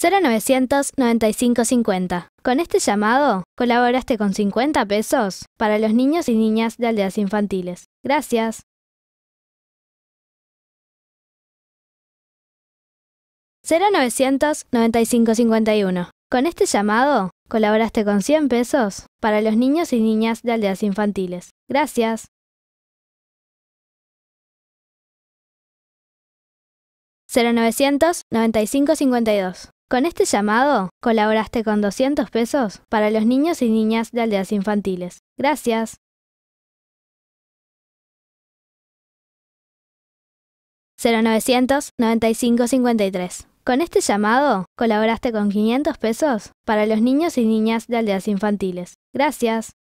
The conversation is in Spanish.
099550. Con este llamado, colaboraste con 50 pesos para los niños y niñas de aldeas infantiles. Gracias. 099551. Con este llamado, colaboraste con 100 pesos para los niños y niñas de aldeas infantiles. Gracias. 099552. Con este llamado, colaboraste con 200 pesos para los niños y niñas de aldeas infantiles. Gracias. ...0900-9553. Con este llamado, colaboraste con 500 pesos para los niños y niñas de aldeas infantiles. Gracias.